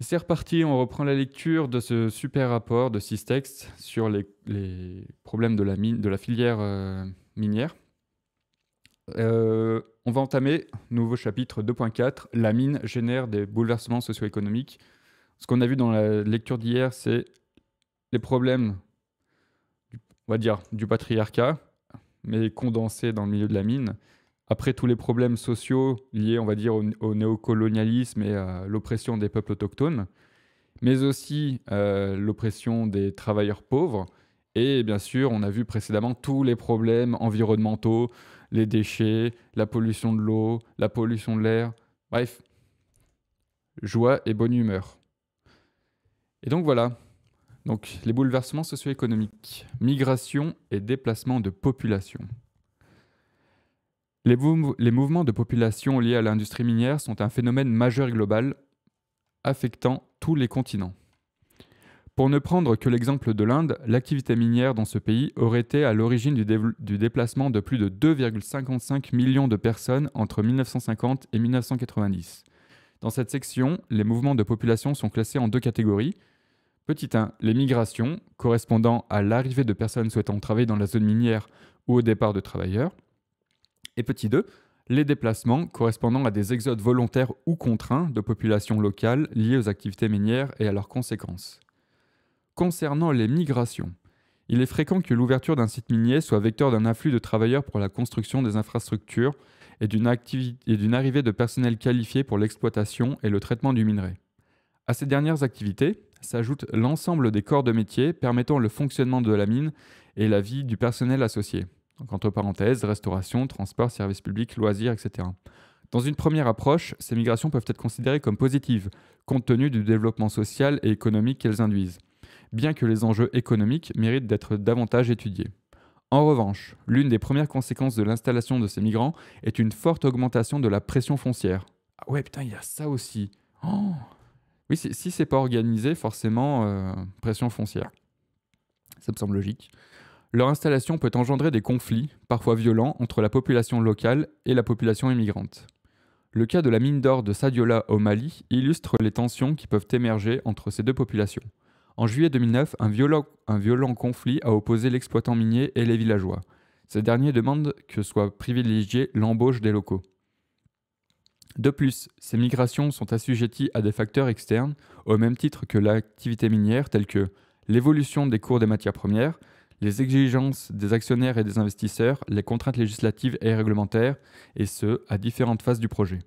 C'est reparti, on reprend la lecture de ce super rapport de six textes sur les, problèmes de la, filière euh, minière. Euh, on va entamer, nouveau chapitre 2.4, la mine génère des bouleversements socio-économiques. Ce qu'on a vu dans la lecture d'hier, c'est les problèmes, on va dire, du patriarcat, mais condensés dans le milieu de la mine. Après tous les problèmes sociaux liés, on va dire, au, néocolonialisme et à l'oppression des peuples autochtones, mais aussi euh, l'oppression des travailleurs pauvres. Et bien sûr, on a vu précédemment tous les problèmes environnementaux, les déchets, la pollution de l'eau, la pollution de l'air. Bref, joie et bonne humeur. Et donc voilà, donc les bouleversements socio-économiques, migration et déplacement de population. Les, mouvements de population liés à l'industrie minière sont un phénomène majeur global affectant tous les continents. Pour ne prendre que l'exemple de l'Inde, l'activité minière dans ce pays aurait été à l'origine du, du, déplacement de plus de 2,55 millions de personnes entre 1950 et 1990. Dans cette section, les mouvements de population sont classés en deux catégories. Petit 1, les migrations, correspondant à l'arrivée de personnes souhaitant travailler dans la zone minière ou au départ de travailleurs. Et petit 2, les déplacements correspondant à des exodes volontaires ou contraints de populations locales liées aux activités minières et à leurs conséquences. Concernant les migrations, il est fréquent que l'ouverture d'un site minier soit vecteur d'un afflux de travailleurs pour la construction des infrastructures et d'une arrivée de personnel qualifié pour l'exploitation et le traitement du minerai. À ces dernières activités s'ajoute l'ensemble des corps de métier permettant le fonctionnement de la mine et la vie du personnel associé. Donc entre parenthèses, restauration, transport, services publics, loisirs, etc. Dans une première approche, ces migrations peuvent être considérées comme positives, compte tenu du développement social et économique qu'elles induisent, bien que les enjeux économiques méritent d'être davantage étudiés. En revanche, l'une des premières conséquences de l'installation de ces migrants est une forte augmentation de la pression foncière. Ah ouais, putain, il y a ça aussi. Oh oui, si c'est pas organisé, forcément, euh, pression foncière. Ça me semble logique leur installation peut engendrer des conflits, parfois violents, entre la population locale et la population immigrante. Le cas de la mine d'or de Sadiola au Mali illustre les tensions qui peuvent émerger entre ces deux populations. En juillet 2009, un violent, conflit a opposé l'exploitant minier et les villageois. Ces derniers demandent que soit privilégiée l'embauche des locaux. De plus, ces migrations sont assujetties à des facteurs externes, au même titre que l'activité minière, telle que l'évolution des cours des matières premières, les exigences des actionnaires et des investisseurs, les contraintes législatives et réglementaires, et ce, à différentes phases du projet.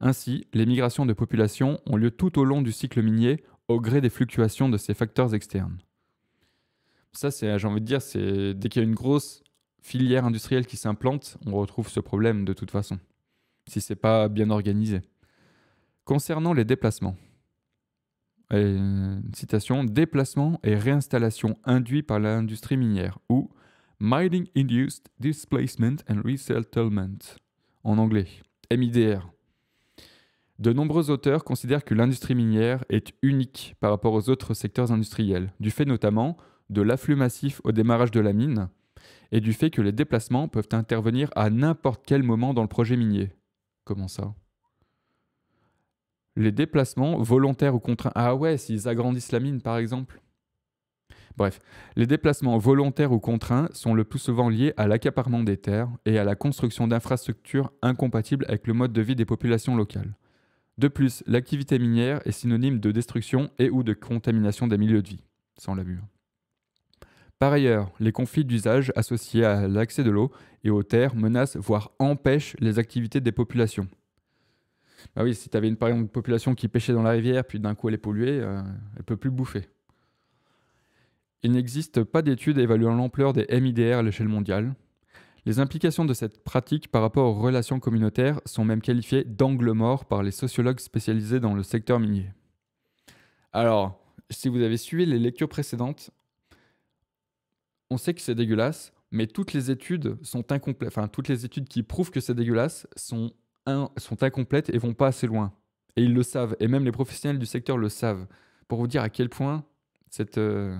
Ainsi, les migrations de population ont lieu tout au long du cycle minier au gré des fluctuations de ces facteurs externes. Ça, c'est, j'ai envie de dire, c'est dès qu'il y a une grosse filière industrielle qui s'implante, on retrouve ce problème de toute façon, si ce n'est pas bien organisé. Concernant les déplacements, euh, une citation, déplacement et réinstallation induits par l'industrie minière, ou Mining Induced Displacement and Resettlement, en anglais, MIDR. De nombreux auteurs considèrent que l'industrie minière est unique par rapport aux autres secteurs industriels, du fait notamment de l'afflux massif au démarrage de la mine et du fait que les déplacements peuvent intervenir à n'importe quel moment dans le projet minier. Comment ça les déplacements volontaires ou contraints. Ah ouais, s'ils agrandissent la mine par exemple. Bref, les déplacements volontaires ou contraints sont le plus souvent liés à l'accaparement des terres et à la construction d'infrastructures incompatibles avec le mode de vie des populations locales. De plus, l'activité minière est synonyme de destruction et ou de contamination des milieux de vie. Sans hein. Par ailleurs, les conflits d'usage associés à l'accès de l'eau et aux terres menacent, voire empêchent les activités des populations. Bah oui, si tu avais une, population qui pêchait dans la rivière, puis d'un coup elle est polluée, euh, elle peut plus bouffer. Il n'existe pas d'études évaluant l'ampleur des MIDR à l'échelle mondiale. Les implications de cette pratique par rapport aux relations communautaires sont même qualifiées d'angle mort par les sociologues spécialisés dans le secteur minier. Alors, si vous avez suivi les lectures précédentes, on sait que c'est dégueulasse, mais toutes les études sont toutes les études qui prouvent que c'est dégueulasse sont sont incomplètes et vont pas assez loin. Et ils le savent. Et même les professionnels du secteur le savent. Pour vous dire à quel point cette, euh,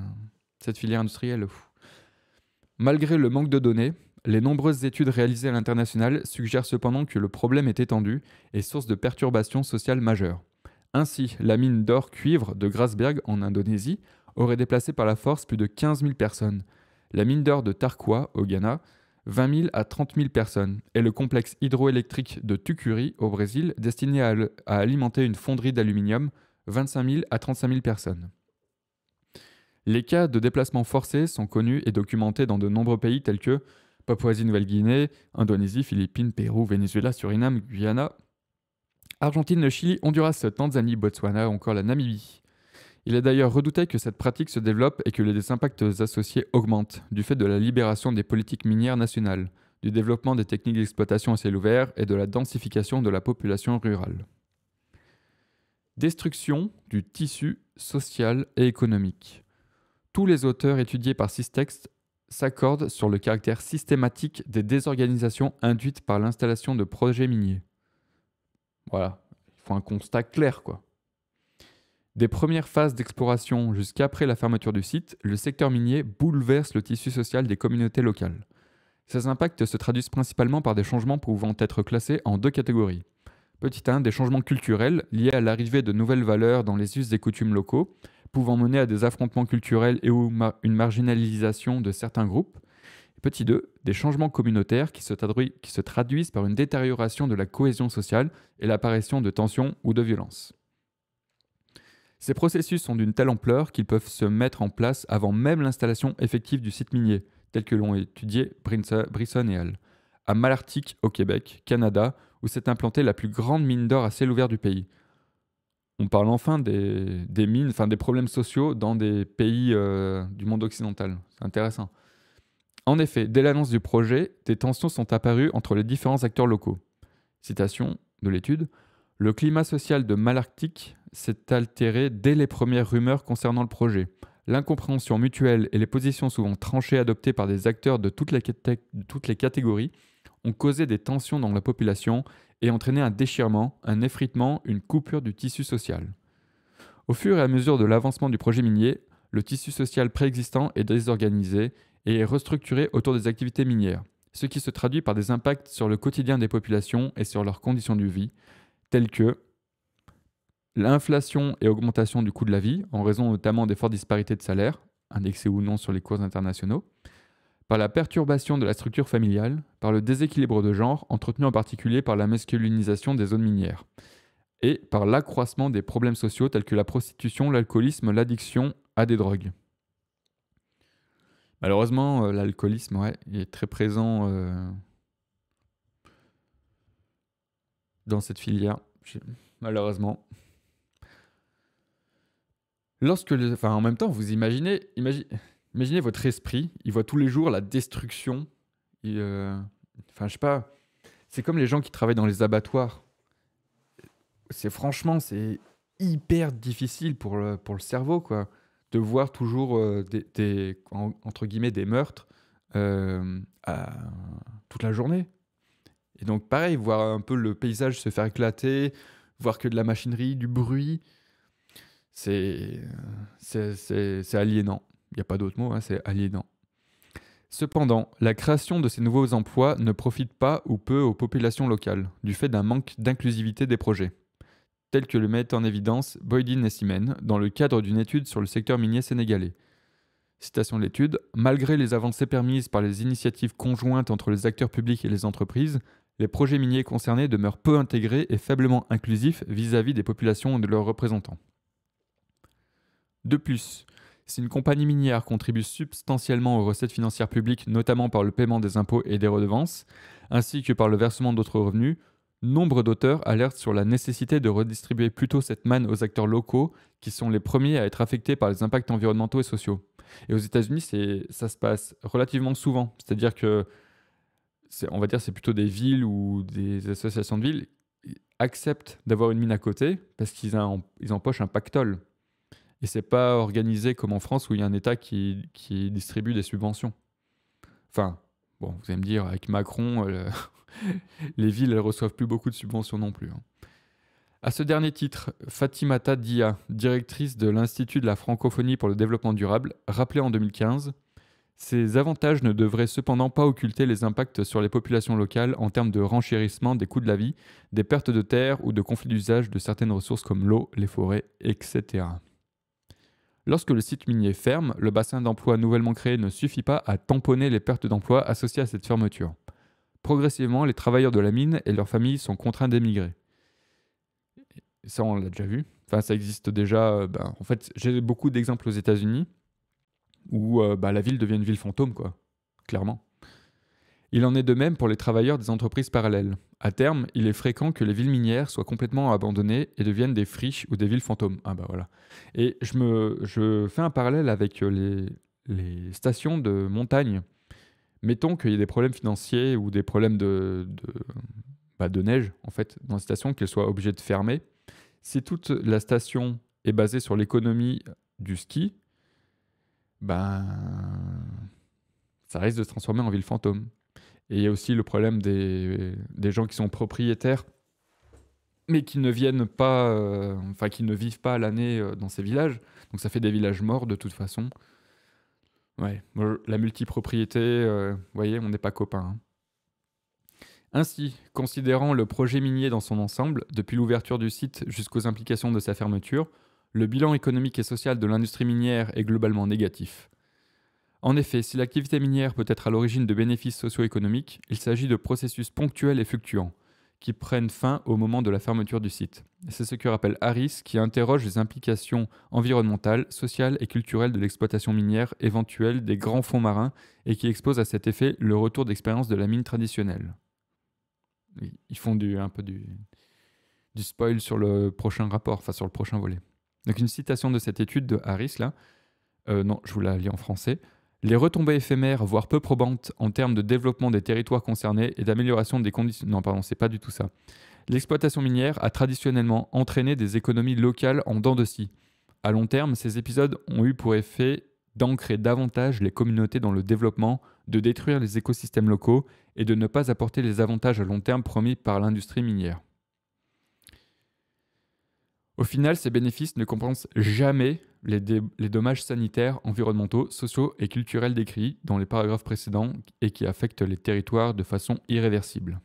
filière industrielle. Malgré le manque de données, les nombreuses études réalisées à l'international suggèrent cependant que le problème est étendu et source de perturbations sociales majeures. Ainsi, la mine d'or cuivre de Grasberg en Indonésie aurait déplacé par la force plus de 15 000 personnes. La mine d'or de Tarkwa au Ghana 20 000 à 30 000 personnes, et le complexe hydroélectrique de Tucuri, au Brésil, destiné à, alimenter une fonderie d'aluminium, 25 000 à 35 000 personnes. Les cas de déplacements forcés sont connus et documentés dans de nombreux pays tels que Papouasie-Nouvelle-Guinée, Indonésie, Philippines, Pérou, Venezuela, Suriname, Guyana, Argentine, Chili, Honduras, Tanzanie, Botswana ou encore la Namibie. Il est d'ailleurs redouté que cette pratique se développe et que les impacts associés augmentent, du fait de la libération des politiques minières nationales, du développement des techniques d'exploitation à ciel ouvert et de la densification de la population rurale. Destruction du tissu social et économique. Tous les auteurs étudiés par textes s'accordent sur le caractère systématique des désorganisations induites par l'installation de projets miniers. Voilà, il faut un constat clair quoi. Des premières phases d'exploration jusqu'après la fermeture du site, le secteur minier bouleverse le tissu social des communautés locales. Ces impacts se traduisent principalement par des changements pouvant être classés en deux catégories. Petit 1, des changements culturels liés à l'arrivée de nouvelles valeurs dans les us et coutumes locaux, pouvant mener à des affrontements culturels et ou une marginalisation de certains groupes. Petit 2, des changements communautaires qui se traduisent par une détérioration de la cohésion sociale et l'apparition de tensions ou de violences. Ces processus sont d'une telle ampleur qu'ils peuvent se mettre en place avant même l'installation effective du site minier, tel que l'ont étudié Brisson et Hall, À Malartic, au Québec, Canada, où s'est implantée la plus grande mine d'or à ciel ouvert du pays. On parle enfin des, mines, enfin des problèmes sociaux dans des pays euh, du monde occidental. C'est intéressant. En effet, dès l'annonce du projet, des tensions sont apparues entre les différents acteurs locaux. Citation de l'étude le climat social de Malarctique s'est altéré dès les premières rumeurs concernant le projet. L'incompréhension mutuelle et les positions souvent tranchées adoptées par des acteurs de toutes les, toutes les catégories ont causé des tensions dans la population et entraîné un déchirement, un effritement, une coupure du tissu social. Au fur et à mesure de l'avancement du projet minier, le tissu social préexistant est désorganisé et est restructuré autour des activités minières, ce qui se traduit par des impacts sur le quotidien des populations et sur leurs conditions de vie, telles que l'inflation et augmentation du coût de la vie, en raison notamment des fortes disparités de salaire, indexées ou non sur les cours internationaux, par la perturbation de la structure familiale, par le déséquilibre de genre, entretenu en particulier par la masculinisation des zones minières, et par l'accroissement des problèmes sociaux tels que la prostitution, l'alcoolisme, l'addiction à des drogues. Malheureusement, euh, l'alcoolisme est très présent euh, dans cette filière, malheureusement. Lorsque, enfin, en même temps, vous imaginez, imaginez votre esprit, il voit tous les jours la destruction. Euh, enfin, je sais pas. C'est comme les gens qui travaillent dans les abattoirs. C'est franchement, c'est hyper difficile pour le, pour le cerveau, quoi, de voir toujours euh, des, entre guillemets des meurtres euh, toute la journée. Et donc pareil, voir un peu le paysage se faire éclater, voir que de la machinerie, du bruit, c'est c'est... aliénant. Il n'y a pas d'autre mot, hein, c'est aliénant. Cependant, la création de ces nouveaux emplois ne profite pas ou peu aux populations locales, du fait d'un manque d'inclusivité des projets, tel que le mettent en évidence Boydin Simen dans le cadre d'une étude sur le secteur minier sénégalais. Citation de l'étude, malgré les avancées permises par les initiatives conjointes entre les acteurs publics et les entreprises, les projets miniers concernés demeurent peu intégrés et faiblement inclusifs vis-à-vis des populations et de leurs représentants. De plus, si une compagnie minière contribue substantiellement aux recettes financières publiques, notamment par le paiement des impôts et des redevances, ainsi que par le versement d'autres revenus, nombre d'auteurs alertent sur la nécessité de redistribuer plutôt cette manne aux acteurs locaux qui sont les premiers à être affectés par les impacts environnementaux et sociaux. Et aux États-Unis, ça se passe relativement souvent. C'est-à-dire que on va dire, c'est plutôt des villes ou des associations de villes acceptent d'avoir une mine à côté parce qu'ils ils empochent un pactole. Et c'est pas organisé comme en France où il y a un État qui, distribue des subventions. Enfin, bon, vous allez me dire, avec Macron, euh, les villes, elles reçoivent plus beaucoup de subventions non plus. Hein. À ce dernier titre, Fatimata Dia, directrice de l'Institut de la francophonie pour le développement durable, rappelait en 2015 ces avantages ne devraient cependant pas occulter les impacts sur les populations locales en termes de renchérissement des coûts de la vie, des pertes de terres ou de conflits d'usage de certaines ressources comme l'eau, les forêts, etc. Lorsque le site minier ferme, le bassin d'emploi nouvellement créé ne suffit pas à tamponner les pertes d'emploi associées à cette fermeture. Progressivement, les travailleurs de la mine et leurs familles sont contraints d'émigrer. Ça, on l'a déjà vu. Enfin, ça existe déjà. Euh, ben, en fait, j'ai beaucoup d'exemples aux États-Unis où euh, bah, la ville devient une ville fantôme, quoi, clairement. Il en est de même pour les travailleurs des entreprises parallèles. À terme, il est fréquent que les villes minières soient complètement abandonnées et deviennent des friches ou des villes fantômes. Ah bah voilà. Et je, fais un parallèle avec euh, les, stations de montagne. Mettons qu'il y ait des problèmes financiers ou des problèmes de, de, bah, de neige, en fait, dans les stations, qu'elles soient obligées de fermer. Si toute la station est basée sur l'économie du ski, ben, ça risque de se transformer en ville fantôme. Et il y a aussi le problème des, gens qui sont propriétaires, mais qui ne viennent pas, euh, enfin, qui ne vivent pas l'année euh, dans ces villages. Donc ça fait des villages morts de toute façon. Ouais, la multipropriété, euh, vous voyez, on n'est pas copains. Hein. Ainsi, considérant le projet minier dans son ensemble, depuis l'ouverture du site jusqu'aux implications de sa fermeture, le bilan économique et social de l'industrie minière est globalement négatif. En effet, si l'activité minière peut être à l'origine de bénéfices socio-économiques, il s'agit de processus ponctuels et fluctuants, qui prennent fin au moment de la fermeture du site. C'est ce que rappelle Harris, qui interroge les implications environnementales, sociales et culturelles de l'exploitation minière éventuelle des grands fonds marins, et qui expose à cet effet le retour d'expérience de la mine traditionnelle. Ils font un peu du, du spoil sur le prochain rapport, enfin sur le prochain volet. Donc une citation de cette étude de Harris, là, euh, non, je vous la lis en français. Les retombées éphémères, voire peu probantes en termes de développement des territoires concernés et d'amélioration des conditions... Non, pardon, c'est pas du tout ça. L'exploitation minière a traditionnellement entraîné des économies locales en dents de scie. À long terme, ces épisodes ont eu pour effet d'ancrer davantage les communautés dans le développement, de détruire les écosystèmes locaux et de ne pas apporter les avantages à long terme promis par l'industrie minière. Au final, ces bénéfices ne compensent jamais les, dommages sanitaires, environnementaux, sociaux et culturels décrits dans les paragraphes précédents et qui affectent les territoires de façon irréversible.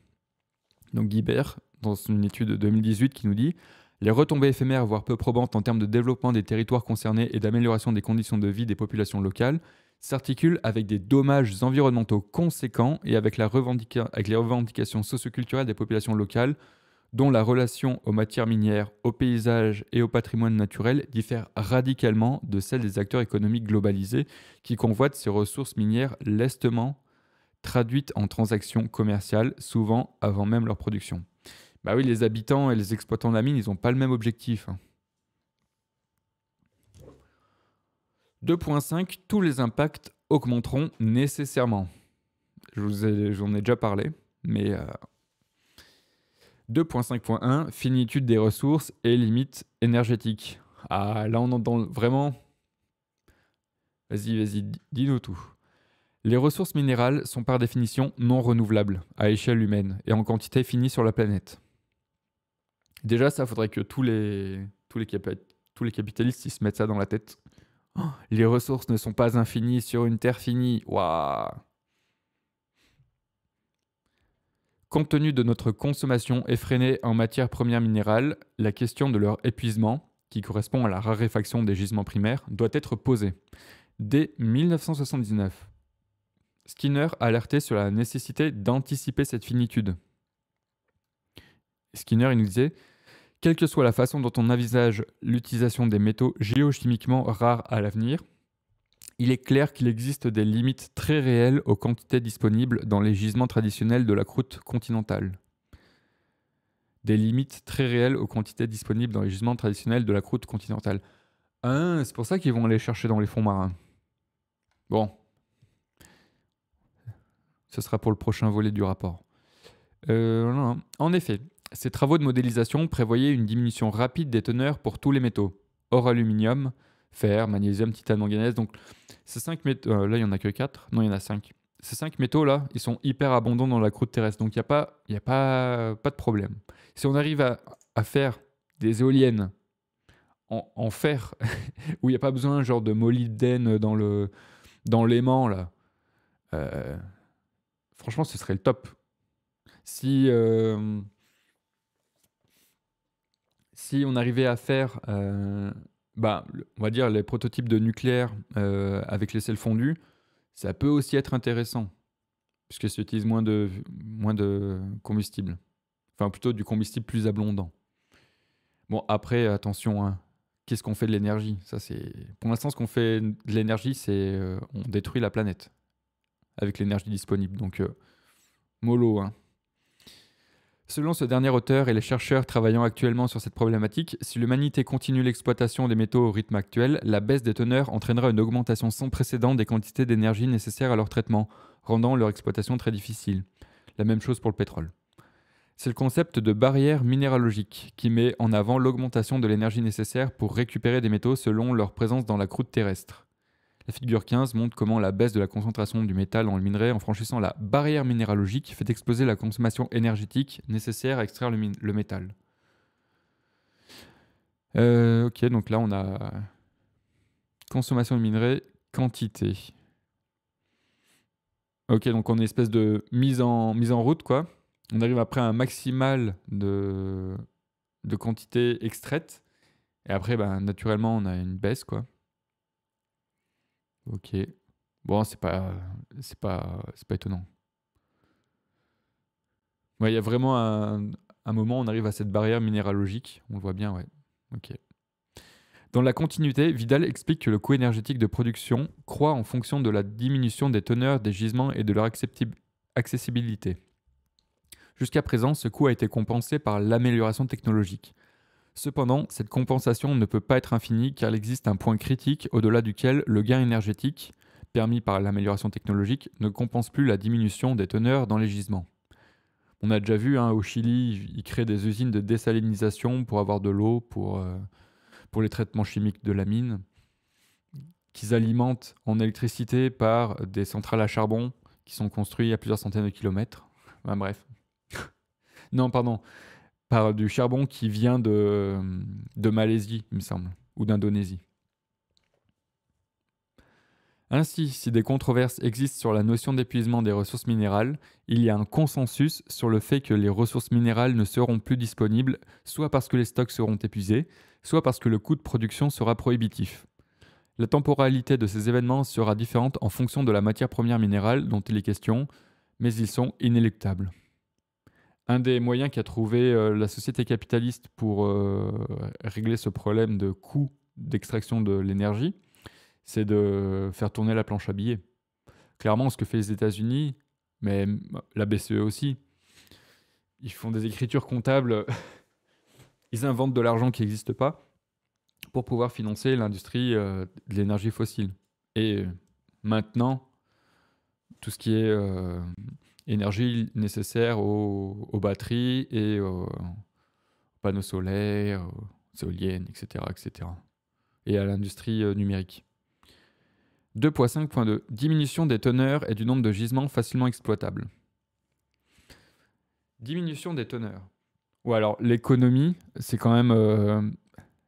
Donc Guibert, dans une étude de 2018 qui nous dit les retombées éphémères, voire peu probantes en termes de développement des territoires concernés et d'amélioration des conditions de vie des populations locales, s'articulent avec des dommages environnementaux conséquents et avec, avec les revendications socioculturelles des populations locales dont la relation aux matières minières, au paysage et au patrimoine naturel diffère radicalement de celle des acteurs économiques globalisés qui convoitent ces ressources minières lestement traduites en transactions commerciales, souvent avant même leur production. Bah oui, les habitants et les exploitants de la mine, ils n'ont pas le même objectif. 2.5, hein. tous les impacts augmenteront nécessairement. Je vous j'en ai déjà parlé, mais euh, 2.5.1, finitude des ressources et limites énergétiques. Ah, là, on entend vraiment. Vas-y, vas-y, dis-nous tout. Les ressources minérales sont par définition non renouvelables à échelle humaine et en quantité finie sur la planète. Déjà, ça faudrait que tous les, tous les, tous les capitalistes ils se mettent ça dans la tête. Oh, les ressources ne sont pas infinies sur une terre finie. Waouh! Compte tenu de notre consommation effrénée en matières premières minérales, la question de leur épuisement, qui correspond à la raréfaction des gisements primaires, doit être posée. Dès 1979, Skinner a alerté sur la nécessité d'anticiper cette finitude. Skinner, nous disait Quelle que soit la façon dont on envisage l'utilisation des métaux géochimiquement rares à l'avenir, il est clair qu'il existe des limites très réelles aux quantités disponibles dans les gisements traditionnels de la croûte continentale. Des limites très réelles aux quantités disponibles dans les gisements traditionnels de la croûte continentale. Hein, c'est pour ça qu'ils vont aller chercher dans les fonds marins. Bon. Ce sera pour le prochain volet du rapport. Euh, en effet, ces travaux de modélisation prévoyaient une diminution rapide des teneurs pour tous les métaux, Or, aluminium, fer, magnésium, titane, manganèse. Donc, ces 5 métaux, euh, là, il n'y en a que quatre. Non, il y en a cinq. Ces cinq métaux-là, ils sont hyper abondants dans la croûte terrestre. Donc, il n'y a, pas, y a pas, pas de problème. Si on arrive à, faire des éoliennes en, fer, où il n'y a pas besoin genre de molybdène dans le dans l'aimant, là, euh, franchement, ce serait le top. Si, euh, si on arrivait à faire bah, on va dire les prototypes de nucléaire euh, avec les sels fondus, ça peut aussi être intéressant, puisque ça utilise moins de, moins de combustible. Enfin, plutôt du combustible plus abondant. Bon, après, attention, hein, qu'est-ce qu'on fait de l'énergie Pour l'instant, ce qu'on fait de l'énergie, c'est euh, on détruit la planète avec l'énergie disponible. Donc, euh, mollo, hein. Selon ce dernier auteur et les chercheurs travaillant actuellement sur cette problématique, si l'humanité continue l'exploitation des métaux au rythme actuel, la baisse des teneurs entraînera une augmentation sans précédent des quantités d'énergie nécessaires à leur traitement, rendant leur exploitation très difficile. La même chose pour le pétrole. C'est le concept de barrière minéralogique qui met en avant l'augmentation de l'énergie nécessaire pour récupérer des métaux selon leur présence dans la croûte terrestre. La figure 15 montre comment la baisse de la concentration du métal dans le minerai en franchissant la barrière minéralogique fait exploser la consommation énergétique nécessaire à extraire le, métal. Euh, ok, donc là on a consommation de minerai, quantité. Ok, donc on est une espèce de mise en, mise en route, quoi. On arrive après à un maximal de, de quantité extraite. Et après, ben, naturellement, on a une baisse, quoi. Ok. Bon, c'est pas, c'est pas, c'est pas étonnant. il y a vraiment un, un, moment, on arrive à cette barrière minéralogique. On le voit bien, ouais. Ok. Dans la continuité, Vidal explique que le coût énergétique de production croît en fonction de la diminution des teneurs des gisements et de leur accessibilité. Jusqu'à présent, ce coût a été compensé par l'amélioration technologique. Cependant, cette compensation ne peut pas être infinie car il existe un point critique au-delà duquel le gain énergétique, permis par l'amélioration technologique, ne compense plus la diminution des teneurs dans les gisements. On a déjà vu hein, au Chili, ils créent des usines de désalinisation pour avoir de l'eau, pour, euh, pour les traitements chimiques de la mine, qu'ils alimentent en électricité par des centrales à charbon qui sont construites à plusieurs centaines de kilomètres. bref. non, pardon par du charbon qui vient de, Malaisie, il me semble, ou d'Indonésie. Ainsi, si des controverses existent sur la notion d'épuisement des ressources minérales, il y a un consensus sur le fait que les ressources minérales ne seront plus disponibles, soit parce que les stocks seront épuisés, soit parce que le coût de production sera prohibitif. La temporalité de ces événements sera différente en fonction de la matière première minérale dont il est question, mais ils sont inéluctables un des moyens qu'a trouvé euh, la société capitaliste pour euh, régler ce problème de coût d'extraction de l'énergie, c'est de faire tourner la planche à billets. Clairement, ce que fait les États-Unis, mais la BCE aussi, ils font des écritures comptables, ils inventent de l'argent qui n'existe pas pour pouvoir financer l'industrie euh, de l'énergie fossile. Et maintenant, tout ce qui est énergie nécessaire aux, batteries et aux, panneaux solaires, aux éoliennes, etc. etc. et à l'industrie euh, numérique. 2.5.2 Diminution des teneurs et du nombre de gisements facilement exploitables. Diminution des teneurs. Ou alors l'économie, c'est quand même. Euh,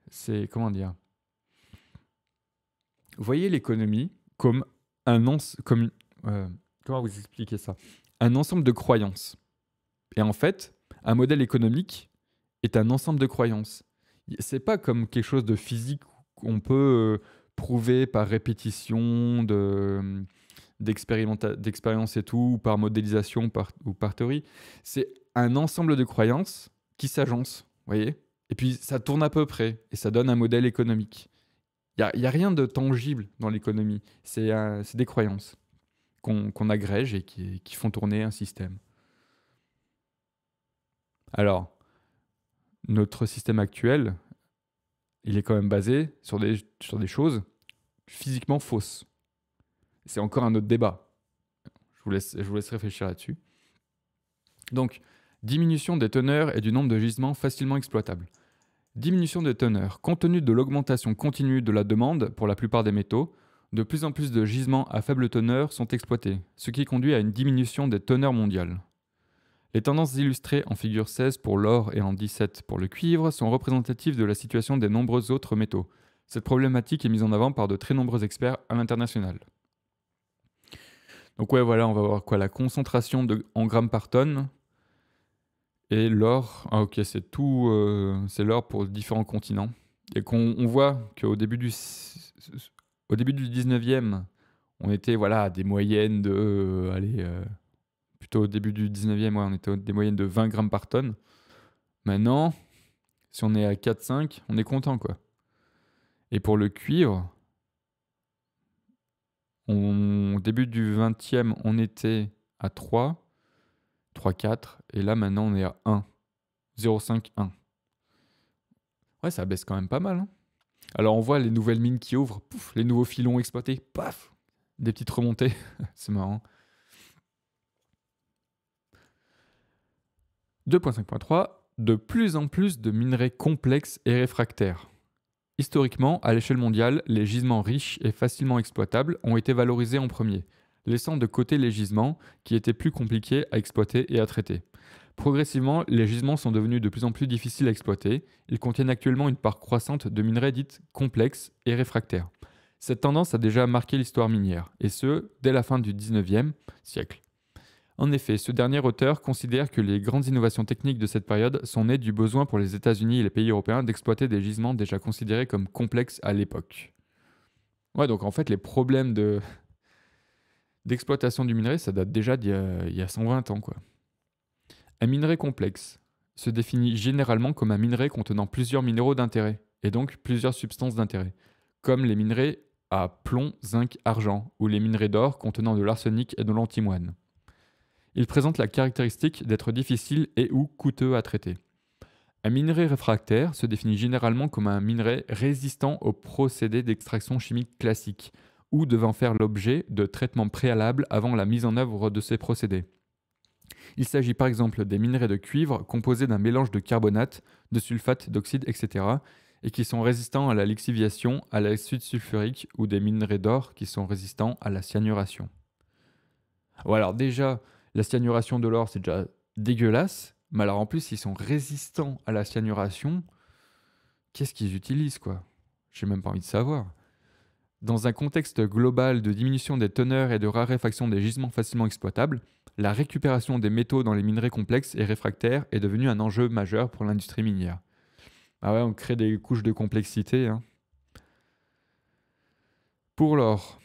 c'est. Comment dire Voyez l'économie comme un Comme, euh, comment vous expliquez ça un ensemble de croyances. Et en fait, un modèle économique est un ensemble de croyances. C'est pas comme quelque chose de physique qu'on peut euh, prouver par répétition de hum, d'expérience et tout, ou par modélisation ou par théorie. C'est un ensemble de croyances qui s'agencent, voyez Et puis ça tourne à peu près, et ça donne un modèle économique. Il n'y y a, rien de tangible dans l'économie, c'est des croyances qu'on agrège et qui, font tourner un système. Alors, notre système actuel, il est quand même basé sur des, sur des choses physiquement fausses. C'est encore un autre débat. Je vous laisse, je vous laisse réfléchir là-dessus. Donc, diminution des teneurs et du nombre de gisements facilement exploitables. Diminution des teneurs. Compte tenu de l'augmentation continue de la demande pour la plupart des métaux, de plus en plus de gisements à faible teneur sont exploités, ce qui conduit à une diminution des teneurs mondiales. Les tendances illustrées en figure 16 pour l'or et en 17 pour le cuivre sont représentatives de la situation des nombreux autres métaux. Cette problématique est mise en avant par de très nombreux experts à l'international. Donc ouais, voilà, on va voir quoi la concentration en grammes par tonne. Et l'or, ah ok, c'est tout, euh, c'est l'or pour différents continents. Et qu'on voit qu'au début du au début du 19e, on était voilà, à des moyennes de. Euh, allez, euh, plutôt au début du 19e, on était des moyennes de 20 grammes par tonne. Maintenant, si on est à 4-5, on est content, quoi. Et pour le cuivre, au début du 20e, on était à 3, 3, 4, et là maintenant on est à 1, 0,5, 1. Ouais, ça baisse quand même pas mal. Hein. Alors on voit les nouvelles mines qui ouvrent, pouf, les nouveaux filons exploités, paf, des petites remontées. C'est marrant. 2.5.3 De plus en plus de minerais complexes et réfractaires. Historiquement, à l'échelle mondiale, les gisements riches et facilement exploitables ont été valorisés en premier, laissant de côté les gisements qui étaient plus compliqués à exploiter et à traiter. Progressivement, les gisements sont devenus de plus en plus difficiles à exploiter. Ils contiennent actuellement une part croissante de minerais dits complexes et réfractaires. Cette tendance a déjà marqué l'histoire minière, et ce, dès la fin du 19e siècle. En effet, ce dernier auteur considère que les grandes innovations techniques de cette période sont nées du besoin pour les États-Unis et les pays européens d'exploiter des gisements déjà considérés comme complexes à l'époque. Ouais, donc en fait, les problèmes d'exploitation du minerai, ça date déjà d'il y, y, a 120 ans, quoi. Un minerai complexe se définit généralement comme un minerai contenant plusieurs minéraux d'intérêt, et donc plusieurs substances d'intérêt, comme les minerais à plomb, zinc, argent, ou les minerais d'or contenant de l'arsenic et de l'antimoine. Il présente la caractéristique d'être difficile et ou coûteux à traiter. Un minerai réfractaire se définit généralement comme un minerai résistant aux procédés d'extraction chimique classique, ou devant faire l'objet de traitements préalables avant la mise en œuvre de ces procédés. Il s'agit par exemple des minerais de cuivre composés d'un mélange de carbonate, de sulfate, d'oxyde, etc., et qui sont résistants à la lixiviation, à l'acide sulfurique, ou des minerais d'or qui sont résistants à la cyanuration. Ou alors déjà, la cyanuration de l'or, c'est déjà dégueulasse, mais alors en plus, ils sont résistants à la cyanuration. Qu'est-ce qu'ils utilisent, quoi J'ai même pas envie de savoir. Dans un contexte global de diminution des teneurs et de raréfaction des gisements facilement exploitables, la récupération des métaux dans les minerais complexes et réfractaires est devenue un enjeu majeur pour l'industrie minière. Ah ouais, on crée des couches de complexité. Hein. Pour l'or,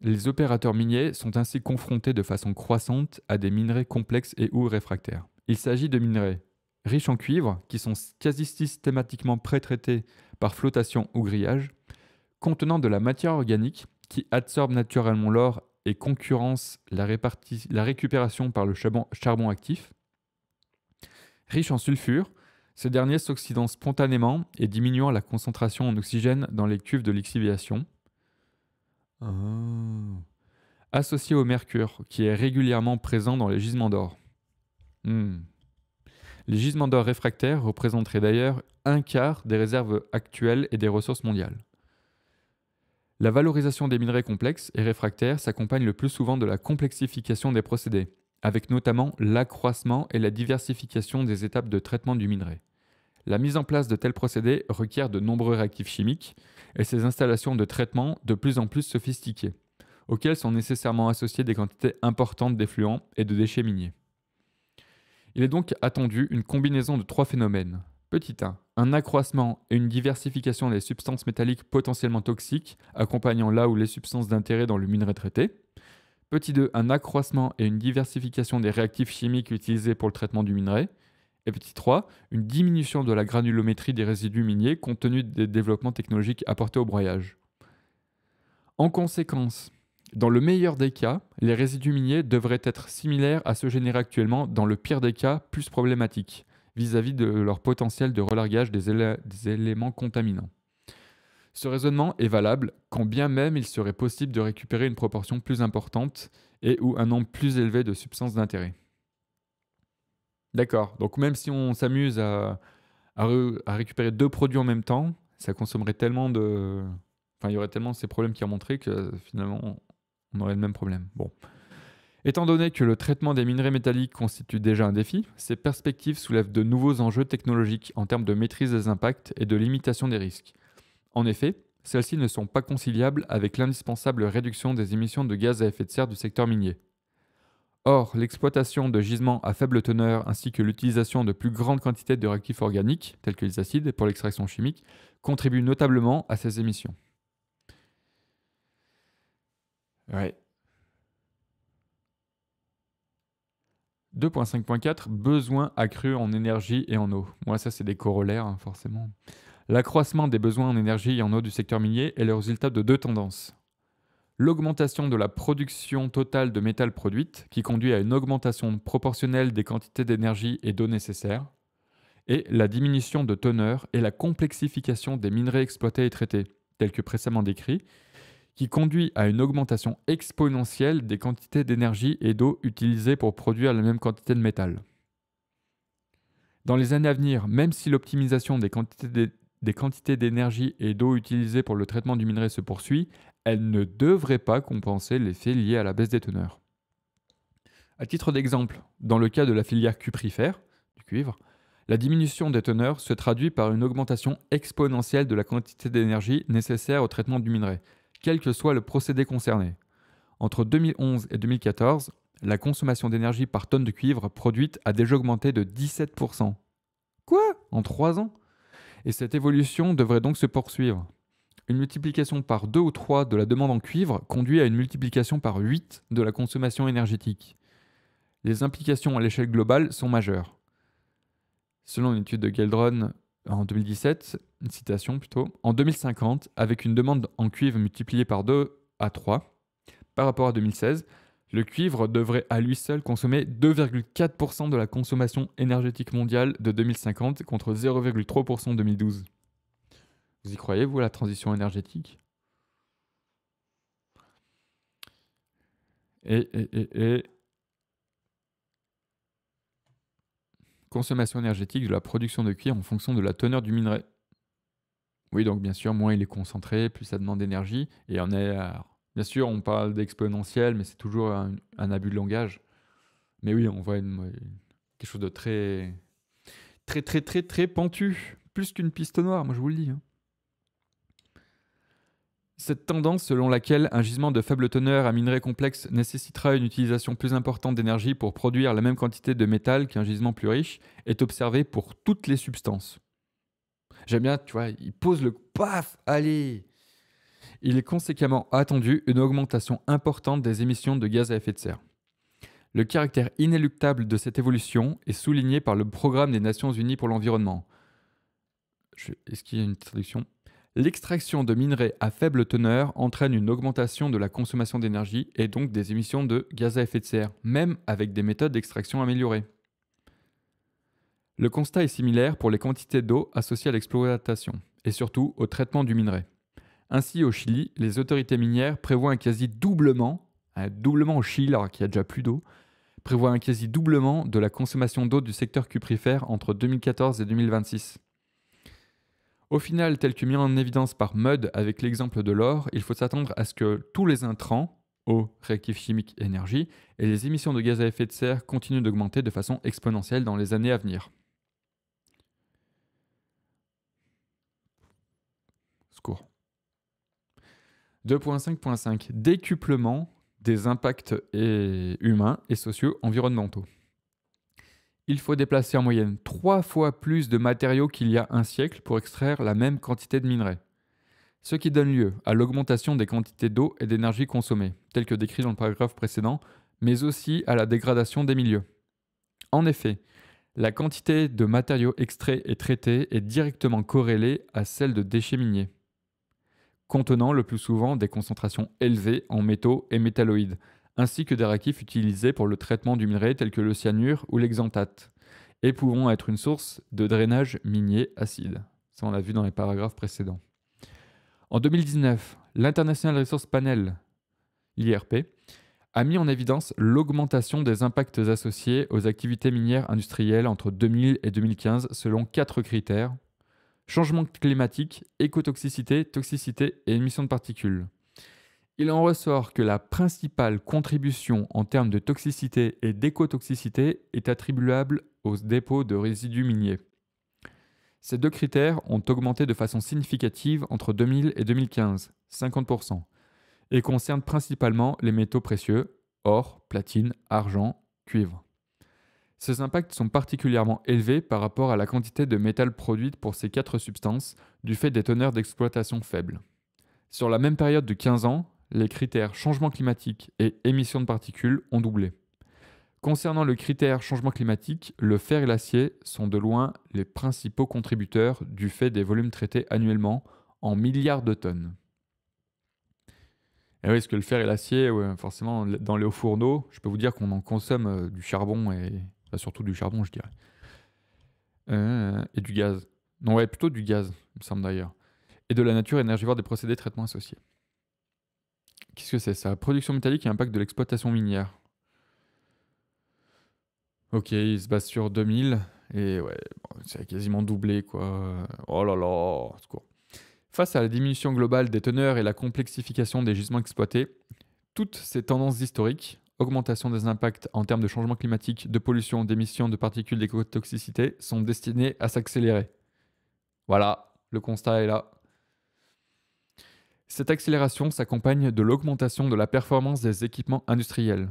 les opérateurs miniers sont ainsi confrontés de façon croissante à des minerais complexes et ou réfractaires. Il s'agit de minerais riches en cuivre qui sont quasi systématiquement pré-traités par flottation ou grillage, contenant de la matière organique qui absorbe naturellement l'or et concurrence la, récupération par le charbon, actif. Riche en sulfure, ce dernier s'oxydant spontanément et diminuant la concentration en oxygène dans les cuves de lixiviation. Ah. Associé au mercure, qui est régulièrement présent dans les gisements d'or. Hmm. Les gisements d'or réfractaires représenteraient d'ailleurs un quart des réserves actuelles et des ressources mondiales. La valorisation des minerais complexes et réfractaires s'accompagne le plus souvent de la complexification des procédés, avec notamment l'accroissement et la diversification des étapes de traitement du minerai. La mise en place de tels procédés requiert de nombreux réactifs chimiques et ces installations de traitement de plus en plus sophistiquées, auxquelles sont nécessairement associées des quantités importantes d'effluents et de déchets miniers. Il est donc attendu une combinaison de trois phénomènes. Petit 1, un accroissement et une diversification des substances métalliques potentiellement toxiques, accompagnant là où les substances d'intérêt dans le minerai traité. Petit 2, un accroissement et une diversification des réactifs chimiques utilisés pour le traitement du minerai. Et petit 3, une diminution de la granulométrie des résidus miniers compte tenu des développements technologiques apportés au broyage. En conséquence, dans le meilleur des cas, les résidus miniers devraient être similaires à ceux générés actuellement, dans le pire des cas, plus problématiques vis-à-vis de leur potentiel de relargage des, éléments contaminants. Ce raisonnement est valable quand bien même il serait possible de récupérer une proportion plus importante et ou un nombre plus élevé de substances d'intérêt. D'accord, donc même si on s'amuse à, récupérer deux produits en même temps, ça consommerait tellement de... Enfin, il y aurait tellement ces problèmes qui montré que finalement, on aurait le même problème. Bon. Étant donné que le traitement des minerais métalliques constitue déjà un défi, ces perspectives soulèvent de nouveaux enjeux technologiques en termes de maîtrise des impacts et de limitation des risques. En effet, celles-ci ne sont pas conciliables avec l'indispensable réduction des émissions de gaz à effet de serre du secteur minier. Or, l'exploitation de gisements à faible teneur ainsi que l'utilisation de plus grandes quantités de réactifs organiques, tels que les acides, pour l'extraction chimique, contribuent notablement à ces émissions. 2.5.4 Besoin accru en énergie et en eau. Moi, ça, c'est des corollaires, hein, forcément. L'accroissement des besoins en énergie et en eau du secteur minier est le résultat de deux tendances. L'augmentation de la production totale de métal produite, qui conduit à une augmentation proportionnelle des quantités d'énergie et d'eau nécessaires, et la diminution de teneur et la complexification des minerais exploités et traités, tels que précédemment décrits, qui conduit à une augmentation exponentielle des quantités d'énergie et d'eau utilisées pour produire la même quantité de métal. Dans les années à venir, même si l'optimisation des quantités d'énergie et d'eau utilisées pour le traitement du minerai se poursuit, elle ne devrait pas compenser l'effet lié à la baisse des teneurs. A titre d'exemple, dans le cas de la filière cuprifère, du cuivre, la diminution des teneurs se traduit par une augmentation exponentielle de la quantité d'énergie nécessaire au traitement du minerai, quel que soit le procédé concerné. Entre 2011 et 2014, la consommation d'énergie par tonne de cuivre produite a déjà augmenté de 17%. Quoi En 3 ans Et cette évolution devrait donc se poursuivre. Une multiplication par 2 ou 3 de la demande en cuivre conduit à une multiplication par 8 de la consommation énergétique. Les implications à l'échelle globale sont majeures. Selon une étude de Geldron en 2017, une citation plutôt, en 2050, avec une demande en cuivre multipliée par 2 à 3 par rapport à 2016, le cuivre devrait à lui seul consommer 2,4% de la consommation énergétique mondiale de 2050 contre 0,3% en 2012. Vous y croyez, vous, à la transition énergétique et, et, et, et consommation énergétique de la production de cuir en fonction de la teneur du minerai. Oui, donc bien sûr, moins il est concentré, plus ça demande d'énergie. Et on est. Bien sûr, on parle d'exponentiel, mais c'est toujours un, abus de langage. Mais oui, on voit une, quelque chose de très. très, très, très, très pentu. Plus qu'une piste noire, moi je vous le dis. Hein. Cette tendance selon laquelle un gisement de faible teneur à minerai complexe nécessitera une utilisation plus importante d'énergie pour produire la même quantité de métal qu'un gisement plus riche est observée pour toutes les substances. J'aime bien, tu vois, il pose le paf, allez Il est conséquemment attendu une augmentation importante des émissions de gaz à effet de serre. Le caractère inéluctable de cette évolution est souligné par le Programme des Nations Unies pour l'environnement. Est-ce qu'il y a une traduction L'extraction de minerais à faible teneur entraîne une augmentation de la consommation d'énergie et donc des émissions de gaz à effet de serre, même avec des méthodes d'extraction améliorées. Le constat est similaire pour les quantités d'eau associées à l'exploitation, et surtout au traitement du minerai. Ainsi, au Chili, les autorités minières prévoient un quasi doublement, un doublement au Chili a déjà plus d'eau, prévoient un quasi doublement de la consommation d'eau du secteur cuprifère entre 2014 et 2026. Au final, tel que mis en évidence par Mudd avec l'exemple de l'or, il faut s'attendre à ce que tous les intrants, eau, réactifs chimiques, énergie, et les émissions de gaz à effet de serre continuent d'augmenter de façon exponentielle dans les années à venir. Secours. 2.5.5 Décuplement des impacts humains et sociaux environnementaux il faut déplacer en moyenne trois fois plus de matériaux qu'il y a un siècle pour extraire la même quantité de minerais. Ce qui donne lieu à l'augmentation des quantités d'eau et d'énergie consommées, telles que décrites dans le paragraphe précédent, mais aussi à la dégradation des milieux. En effet, la quantité de matériaux extraits et traités est directement corrélée à celle de déchets miniers, contenant le plus souvent des concentrations élevées en métaux et métalloïdes, ainsi que des réactifs utilisés pour le traitement du minerai tels que le cyanure ou l'exantate, et pouvant être une source de drainage minier acide. Ça, on l'a vu dans les paragraphes précédents. En 2019, l'International Resource Panel, l'IRP, a mis en évidence l'augmentation des impacts associés aux activités minières industrielles entre 2000 et 2015 selon quatre critères changement climatique, écotoxicité, toxicité et émission de particules. Il en ressort que la principale contribution en termes de toxicité et d'écotoxicité est attribuable aux dépôts de résidus miniers. Ces deux critères ont augmenté de façon significative entre 2000 et 2015, 50%, et concernent principalement les métaux précieux, or, platine, argent, cuivre. Ces impacts sont particulièrement élevés par rapport à la quantité de métal produite pour ces quatre substances du fait des teneurs d'exploitation faibles. Sur la même période de 15 ans, les critères changement climatique et émissions de particules ont doublé. Concernant le critère changement climatique, le fer et l'acier sont de loin les principaux contributeurs du fait des volumes traités annuellement en milliards de tonnes. Et eh oui, que le fer et l'acier, forcément, dans les hauts fourneaux, je peux vous dire qu'on en consomme euh, du charbon et surtout du charbon, je dirais. Euh, et du gaz. Non, ouais, plutôt du gaz, il me semble d'ailleurs. Et de la nature énergivore des procédés de traitement associés. Qu'est-ce que c'est ça Production métallique et impact de l'exploitation minière. Ok, il se base sur 2000. Et ouais, ça a quasiment doublé, quoi. Oh là là, c'est Face à la diminution globale des teneurs et la complexification des gisements exploités, toutes ces tendances historiques, augmentation des impacts en termes de changement climatique, de pollution, d'émissions de particules d'écotoxicité, sont destinées à s'accélérer. Voilà, le constat est là. Cette accélération s'accompagne de l'augmentation de la performance des équipements industriels.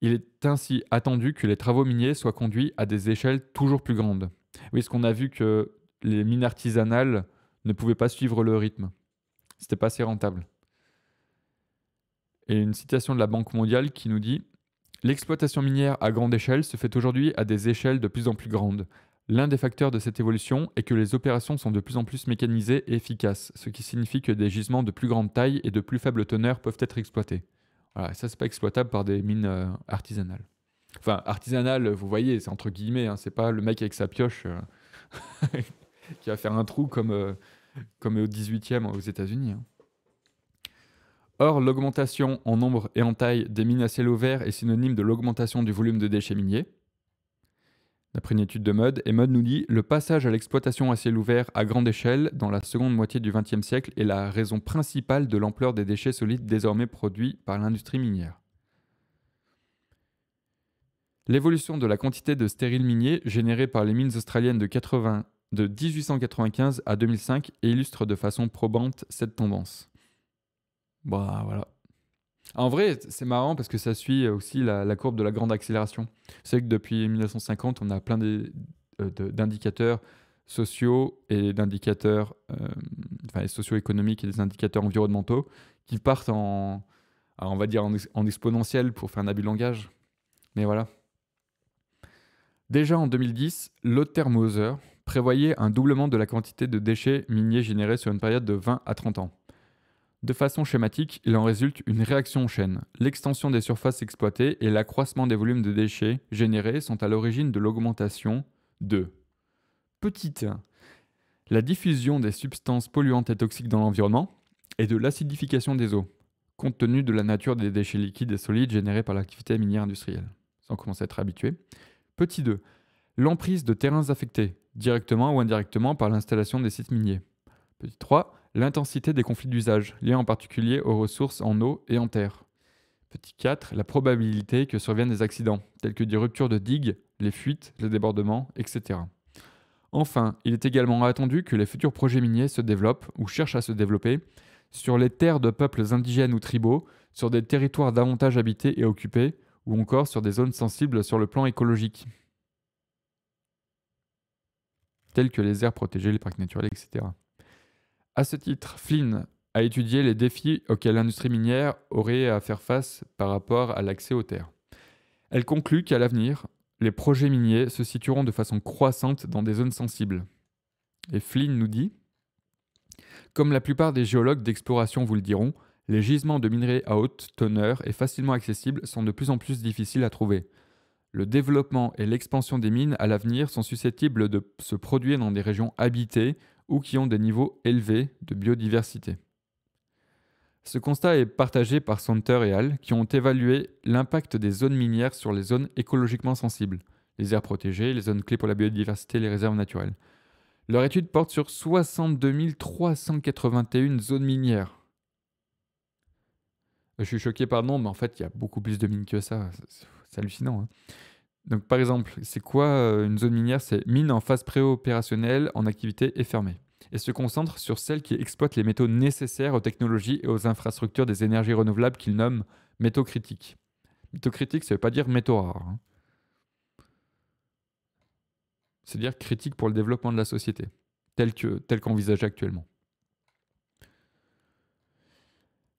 Il est ainsi attendu que les travaux miniers soient conduits à des échelles toujours plus grandes. Oui, ce qu'on a vu que les mines artisanales ne pouvaient pas suivre le rythme. C'était pas assez rentable. Et une citation de la Banque mondiale qui nous dit L'exploitation minière à grande échelle se fait aujourd'hui à des échelles de plus en plus grandes, L'un des facteurs de cette évolution est que les opérations sont de plus en plus mécanisées et efficaces, ce qui signifie que des gisements de plus grande taille et de plus faible teneur peuvent être exploités. Voilà, ça c'est pas exploitable par des mines euh, artisanales. Enfin, artisanales, vous voyez, c'est entre guillemets, hein, c'est pas le mec avec sa pioche euh, qui va faire un trou comme, euh, au 18e aux États-Unis. Hein. Or, l'augmentation en nombre et en taille des mines à ciel ouvert est synonyme de l'augmentation du volume de déchets miniers. D'après une étude de Mode, et Mode nous dit Le passage à l'exploitation à ciel ouvert à grande échelle dans la seconde moitié du XXe siècle est la raison principale de l'ampleur des déchets solides désormais produits par l'industrie minière. L'évolution de la quantité de stériles miniers générés par les mines australiennes de, de 1895 à 2005 illustre de façon probante cette tendance. Bah voilà. En vrai, c'est marrant parce que ça suit aussi la, courbe de la grande accélération. C'est que depuis 1950, on a plein euh, d'indicateurs sociaux et d'indicateurs euh, socio-économiques et des indicateurs environnementaux qui partent en, on va dire en, pour faire un abus de langage. Mais voilà. Déjà en 2010, Lothar Moser prévoyait un doublement de la quantité de déchets miniers générés sur une période de 20 à 30 ans. De façon schématique, il en résulte une réaction en chaîne. L'extension des surfaces exploitées et l'accroissement des volumes de déchets générés sont à l'origine de l'augmentation de petite 1. La diffusion des substances polluantes et toxiques dans l'environnement et de l'acidification des eaux, compte tenu de la nature des déchets liquides et solides générés par l'activité minière industrielle. Sans commencer à être habitué. Petit 2. L'emprise de terrains affectés, directement ou indirectement par l'installation des sites miniers. Petit 3 l'intensité des conflits d'usage, liés en particulier aux ressources en eau et en terre. Petit 4, la probabilité que surviennent des accidents, tels que des ruptures de digues, les fuites, les débordements, etc. Enfin, il est également attendu que les futurs projets miniers se développent ou cherchent à se développer sur les terres de peuples indigènes ou tribaux, sur des territoires davantage habités et occupés, ou encore sur des zones sensibles sur le plan écologique, telles que les aires protégées, les parcs naturels, etc. À ce titre, Flynn a étudié les défis auxquels l'industrie minière aurait à faire face par rapport à l'accès aux terres. Elle conclut qu'à l'avenir, les projets miniers se situeront de façon croissante dans des zones sensibles. Et Flynn nous dit Comme la plupart des géologues d'exploration vous le diront, les gisements de minerais à haute teneur et facilement accessibles sont de plus en plus difficiles à trouver. Le développement et l'expansion des mines à l'avenir sont susceptibles de se produire dans des régions habitées ou qui ont des niveaux élevés de biodiversité. Ce constat est partagé par Santer et Hall, qui ont évalué l'impact des zones minières sur les zones écologiquement sensibles, les aires protégées, les zones clés pour la biodiversité les réserves naturelles. Leur étude porte sur 62 381 zones minières. Je suis choqué par le nombre, mais en fait, il y a beaucoup plus de mines que ça. C'est hallucinant. Hein. Donc, par exemple, c'est quoi euh, une zone minière C'est mine en phase préopérationnelle, en activité et fermée. Et se concentre sur celle qui exploite les métaux nécessaires aux technologies et aux infrastructures des énergies renouvelables qu'il nomme métaux critiques. Métaux critiques, ça ne veut pas dire métaux rares. Hein. C'est-à-dire critiques pour le développement de la société, tel qu'envisagé tel actuellement.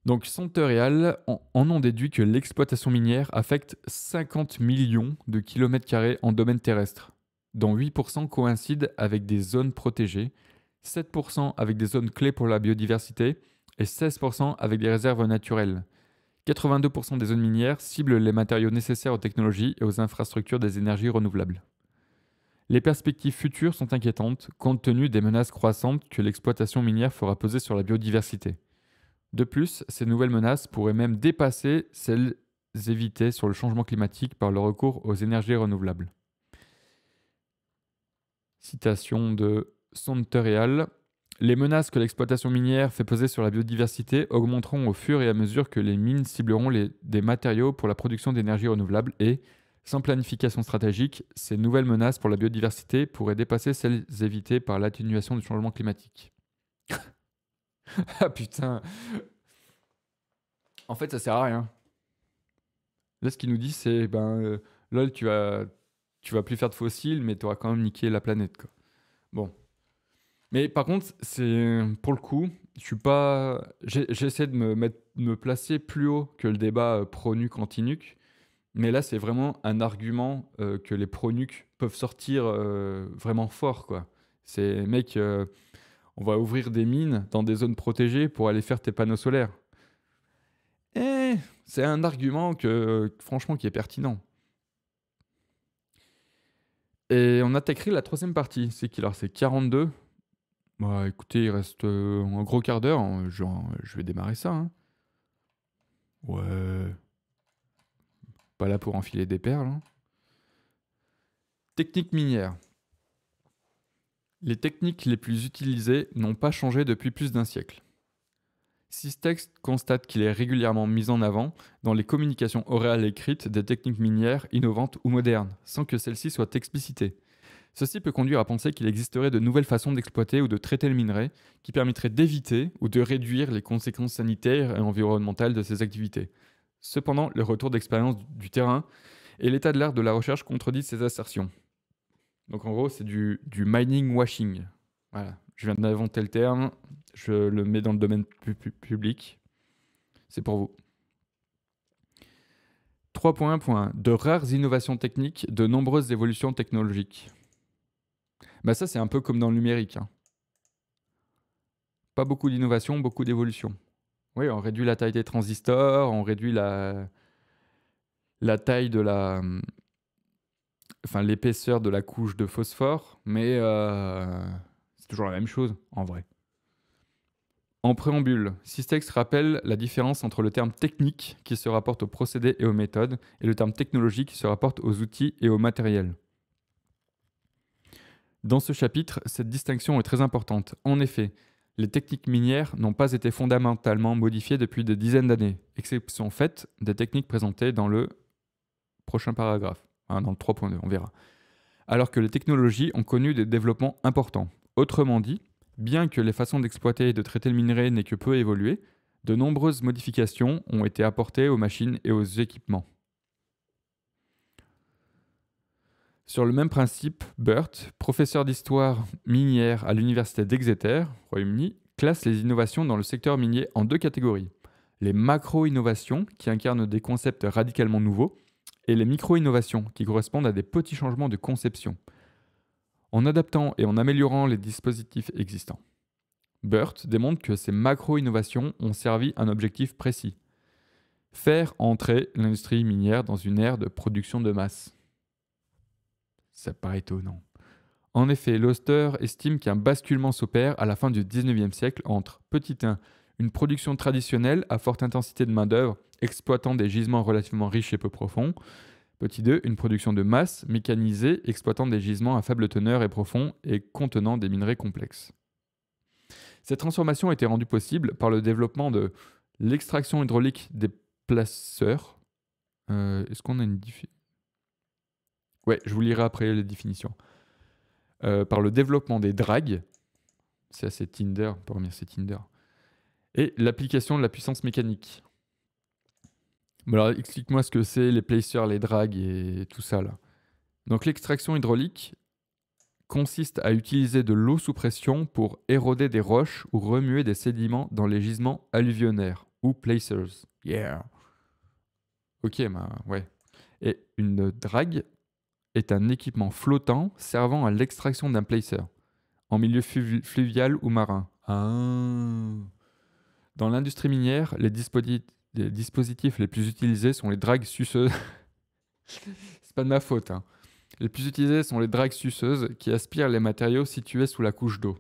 Donc Sonterial en, en ont déduit que l'exploitation minière affecte 50 millions de kilomètres carrés en domaine terrestre, dont 8% coïncident avec des zones protégées, 7% avec des zones clés pour la biodiversité et 16% avec des réserves naturelles. 82% des zones minières ciblent les matériaux nécessaires aux technologies et aux infrastructures des énergies renouvelables. Les perspectives futures sont inquiétantes compte tenu des menaces croissantes que l'exploitation minière fera peser sur la biodiversité. De plus, ces nouvelles menaces pourraient même dépasser celles évitées sur le changement climatique par le recours aux énergies renouvelables. Citation de Santerial « Les menaces que l'exploitation minière fait peser sur la biodiversité augmenteront au fur et à mesure que les mines cibleront des matériaux pour la production d'énergie renouvelable et, sans planification stratégique, ces nouvelles menaces pour la biodiversité pourraient dépasser celles évitées par l'atténuation du changement climatique. ah putain. En fait, ça sert à rien. Là, ce qu'il nous dit, c'est ben, euh, lol, tu vas, tu vas plus faire de fossiles, mais tu auras quand même niqué la planète. Quoi. Bon. Mais par contre, c'est pour le coup, je pas. J'essaie de me, mettre, me placer plus haut que le débat euh, pro-nuc anti Mais là, c'est vraiment un argument euh, que les pro peuvent sortir vraiment fort. quoi. C'est, mec, on va ouvrir des mines dans des zones protégées pour aller faire tes panneaux solaires. Et eh, c'est un argument que, franchement, qui est pertinent. Et on écrit la troisième partie, c'est qu'il leur c'est 42. Bah écoutez, il reste euh, un gros quart d'heure, hein, je, vais démarrer ça. Hein. Ouais. Pas là pour enfiler des perles. Hein. Technique minière. Les techniques les plus utilisées n'ont pas changé depuis plus d'un siècle. textes constate qu'il est régulièrement mis en avant dans les communications orales et écrites des techniques minières innovantes ou modernes, sans que celles-ci soient explicitées. Ceci peut conduire à penser qu'il existerait de nouvelles façons d'exploiter ou de traiter le minerai qui permettraient d'éviter ou de réduire les conséquences sanitaires et environnementales de ces activités. Cependant, le retour d'expérience du terrain et l'état de l'art de la recherche contredisent ces assertions. Donc en gros, c'est du, mining washing. Voilà, je viens d'inventer le terme, je le mets dans le domaine public. C'est pour vous. 3.1.1 De rares innovations techniques, de nombreuses évolutions technologiques. Bah ça, c'est un peu comme dans le numérique. Hein. Pas beaucoup d'innovations, beaucoup d'évolutions. Oui, on réduit la taille des transistors, on réduit la, la taille de la, hum, enfin l'épaisseur de la couche de phosphore, mais euh, c'est toujours la même chose en vrai. En préambule, Systex rappelle la différence entre le terme technique qui se rapporte aux procédés et aux méthodes et le terme technologique qui se rapporte aux outils et au matériel. Dans ce chapitre, cette distinction est très importante. En effet, les techniques minières n'ont pas été fondamentalement modifiées depuis des dizaines d'années, exception faite des techniques présentées dans le prochain paragraphe. Hein, dans le 3.2, on verra. Alors que les technologies ont connu des développements importants. Autrement dit, bien que les façons d'exploiter et de traiter le minerai n'aient que peu évolué, de nombreuses modifications ont été apportées aux machines et aux équipements. Sur le même principe, Burt, professeur d'histoire minière à l'université d'Exeter, Royaume-Uni, classe les innovations dans le secteur minier en deux catégories. Les macro-innovations, qui incarnent des concepts radicalement nouveaux, et les micro-innovations, qui correspondent à des petits changements de conception, en adaptant et en améliorant les dispositifs existants. Burt démontre que ces macro-innovations ont servi un objectif précis faire entrer l'industrie minière dans une ère de production de masse. Ça paraît étonnant. En effet, Loster estime qu'un basculement s'opère à la fin du 19e siècle entre petit 1 une production traditionnelle à forte intensité de main-d'œuvre, exploitant des gisements relativement riches et peu profonds. Petit 2, une production de masse, mécanisée, exploitant des gisements à faible teneur et profonds et contenant des minerais complexes. Cette transformation a été rendue possible par le développement de l'extraction hydraulique des placeurs. Euh, est-ce qu'on a une définition Ouais, je vous lirai après les définitions. Euh, par le développement des dragues. C'est assez Tinder. Pour c'est Tinder. Et l'application de la puissance mécanique. Bon, alors explique-moi ce que c'est les placers, les drags et tout ça là. Donc l'extraction hydraulique consiste à utiliser de l'eau sous pression pour éroder des roches ou remuer des sédiments dans les gisements alluvionnaires ou placers. Yeah. Ok, bah ouais. Et une drague est un équipement flottant servant à l'extraction d'un placer en milieu fluvial ou marin. Ah. Dans l'industrie minière, les, dispositifs les plus utilisés sont les dragues suceuses. C'est pas de ma faute. Hein. Les plus utilisés sont les dragues suceuses qui aspirent les matériaux situés sous la couche d'eau.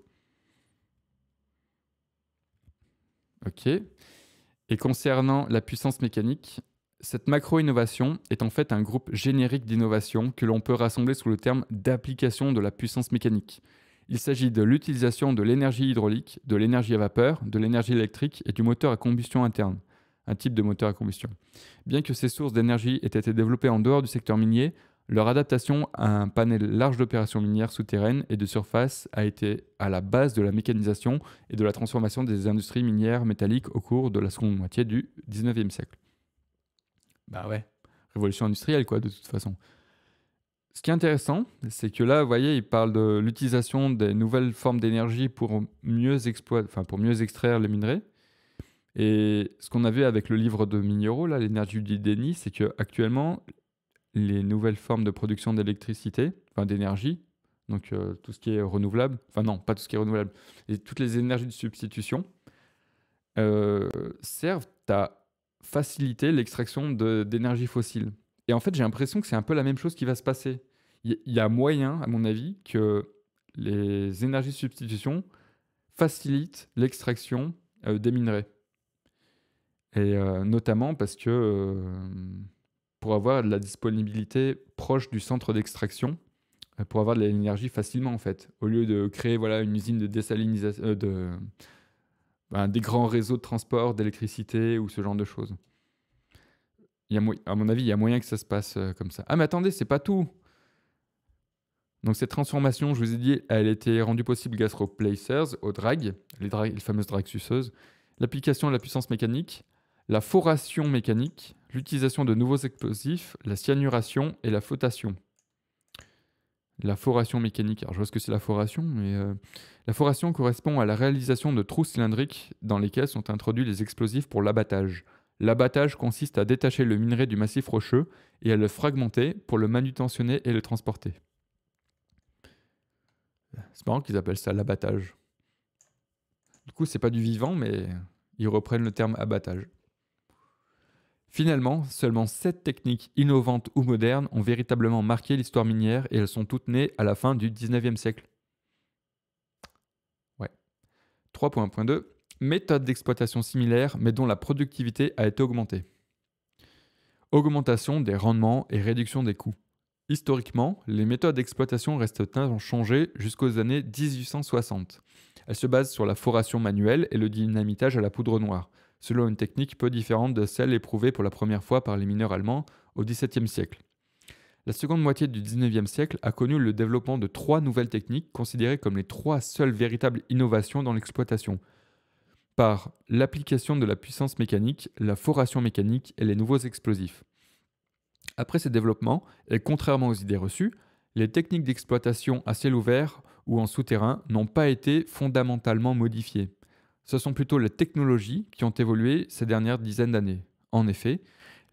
Ok. Et concernant la puissance mécanique, cette macro-innovation est en fait un groupe générique d'innovations que l'on peut rassembler sous le terme d'application de la puissance mécanique. Il s'agit de l'utilisation de l'énergie hydraulique, de l'énergie à vapeur, de l'énergie électrique et du moteur à combustion interne, un type de moteur à combustion. Bien que ces sources d'énergie aient été développées en dehors du secteur minier, leur adaptation à un panel large d'opérations minières souterraines et de surface a été à la base de la mécanisation et de la transformation des industries minières métalliques au cours de la seconde moitié du 19e siècle. Bah ouais, révolution industrielle quoi de toute façon. Ce qui est intéressant, c'est que là, vous voyez, il parle de l'utilisation des nouvelles formes d'énergie pour mieux enfin pour mieux extraire les minerais. Et ce qu'on a vu avec le livre de Mignoro, là, l'énergie du déni, c'est que actuellement, les nouvelles formes de production d'électricité, enfin d'énergie, donc euh, tout ce qui est renouvelable, enfin non, pas tout ce qui est renouvelable, et toutes les énergies de substitution euh, servent à faciliter l'extraction d'énergie fossile. Et en fait, j'ai l'impression que c'est un peu la même chose qui va se passer il y a moyen, à mon avis, que les énergies de substitution facilitent l'extraction euh, des minerais. Et euh, notamment parce que euh, pour avoir de la disponibilité proche du centre d'extraction, pour avoir de l'énergie facilement en fait, au lieu de créer voilà, une usine de désalinisation, de, ben, des grands réseaux de transport, d'électricité ou ce genre de choses. Il y a, à mon avis, il y a moyen que ça se passe comme ça. Ah mais attendez, c'est pas tout. Donc cette transformation, je vous ai dit, elle a été rendue possible grâce aux placers, aux drags, les, fameuses drags suceuses, l'application de la puissance mécanique, la foration mécanique, l'utilisation de nouveaux explosifs, la cyanuration et la flottation. La foration mécanique, alors je vois ce que c'est la foration, mais euh, la foration correspond à la réalisation de trous cylindriques dans lesquels sont introduits les explosifs pour l'abattage. L'abattage consiste à détacher le minerai du massif rocheux et à le fragmenter pour le manutentionner et le transporter. C'est marrant qu'ils appellent ça l'abattage. Du coup, c'est pas du vivant, mais ils reprennent le terme abattage. Finalement, seulement 7 techniques innovantes ou modernes ont véritablement marqué l'histoire minière et elles sont toutes nées à la fin du 19e siècle. Ouais. 3.1.2 Méthode d'exploitation similaire mais dont la productivité a été augmentée. Augmentation des rendements et réduction des coûts. Historiquement, les méthodes d'exploitation restent inchangées jusqu'aux années 1860. Elles se basent sur la foration manuelle et le dynamitage à la poudre noire, selon une technique peu différente de celle éprouvée pour la première fois par les mineurs allemands au XVIIe siècle. La seconde moitié du XIXe siècle a connu le développement de trois nouvelles techniques considérées comme les trois seules véritables innovations dans l'exploitation, par l'application de la puissance mécanique, la foration mécanique et les nouveaux explosifs. Après ces développements, et contrairement aux idées reçues, les techniques d'exploitation à ciel ouvert ou en souterrain n'ont pas été fondamentalement modifiées. Ce sont plutôt les technologies qui ont évolué ces dernières dizaines d'années. En effet,